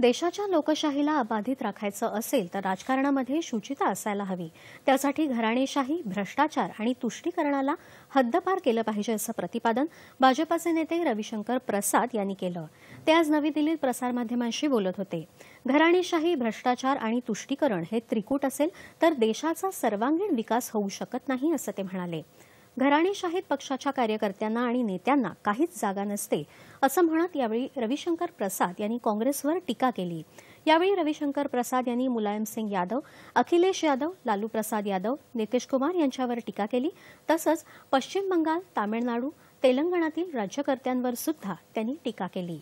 देशाच्या लोकशाहीला अबाधित राखायचं असेल तर राजकारणामध्ये शुचिता असायला हवी त्यासाठी घराणेशाही भ्रष्टाचार आणि तुष्टीकरणाला हद्दपार केलं पाहिजे असं प्रतिपादन भाजपाचे नेते रविशंकर प्रसाद यांनी केलं ते आज नवी दिल्लीत प्रसारमाध्यमांशी बोलत होते घराणेशाही भ्रष्टाचार आणि तुष्टीकरण हे त्रिकूट असेल तर देशाचा सर्वांगीण विकास होऊ शकत नाही असं ते म्हणाले घराणेशाहीत पक्षाच्या कार्यकर्त्यांना आणि नेत्यांना काहीच जागा नसते असं म्हणत यावेळी रविशंकर प्रसाद यांनी काँग्रेसवर टीका केली यावेळी रविशंकर प्रसाद यांनी मुलायमसिंग यादव अखिलेश यादव लालू प्रसाद यादव नितीश कुमार यांच्यावर टीका केली तसंच पश्चिम बंगाल तामिळनाडू तेलंगणातील राज्यकर्त्यांवर सुद्धा त्यांनी टीका केली